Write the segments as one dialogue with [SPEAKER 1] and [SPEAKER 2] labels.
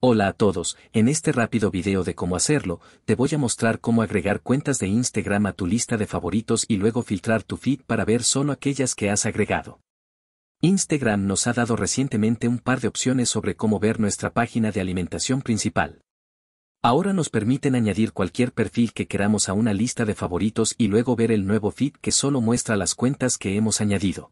[SPEAKER 1] Hola a todos, en este rápido video de cómo hacerlo, te voy a mostrar cómo agregar cuentas de Instagram a tu lista de favoritos y luego filtrar tu feed para ver solo aquellas que has agregado. Instagram nos ha dado recientemente un par de opciones sobre cómo ver nuestra página de alimentación principal. Ahora nos permiten añadir cualquier perfil que queramos a una lista de favoritos y luego ver el nuevo feed que solo muestra las cuentas que hemos añadido.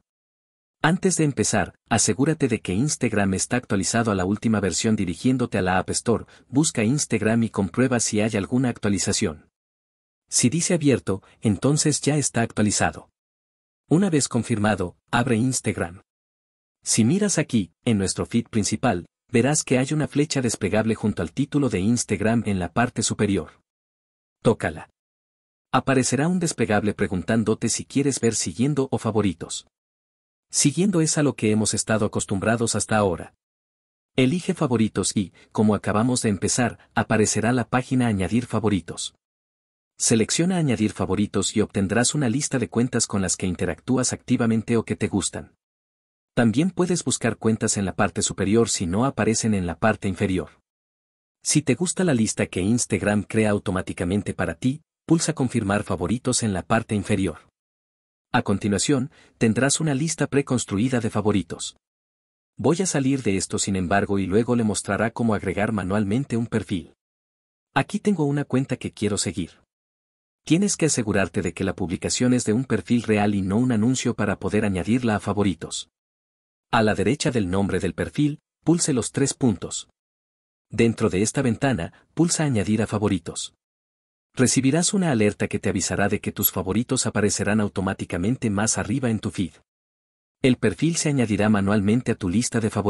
[SPEAKER 1] Antes de empezar, asegúrate de que Instagram está actualizado a la última versión dirigiéndote a la App Store, busca Instagram y comprueba si hay alguna actualización. Si dice abierto, entonces ya está actualizado. Una vez confirmado, abre Instagram. Si miras aquí, en nuestro feed principal, verás que hay una flecha desplegable junto al título de Instagram en la parte superior. Tócala. Aparecerá un desplegable preguntándote si quieres ver siguiendo o favoritos. Siguiendo es a lo que hemos estado acostumbrados hasta ahora. Elige favoritos y, como acabamos de empezar, aparecerá la página Añadir favoritos. Selecciona Añadir favoritos y obtendrás una lista de cuentas con las que interactúas activamente o que te gustan. También puedes buscar cuentas en la parte superior si no aparecen en la parte inferior. Si te gusta la lista que Instagram crea automáticamente para ti, pulsa Confirmar favoritos en la parte inferior. A continuación, tendrás una lista preconstruida de favoritos. Voy a salir de esto sin embargo y luego le mostrará cómo agregar manualmente un perfil. Aquí tengo una cuenta que quiero seguir. Tienes que asegurarte de que la publicación es de un perfil real y no un anuncio para poder añadirla a favoritos. A la derecha del nombre del perfil, pulse los tres puntos. Dentro de esta ventana, pulsa Añadir a favoritos recibirás una alerta que te avisará de que tus favoritos aparecerán automáticamente más arriba en tu feed. El perfil se añadirá manualmente a tu lista de favoritos.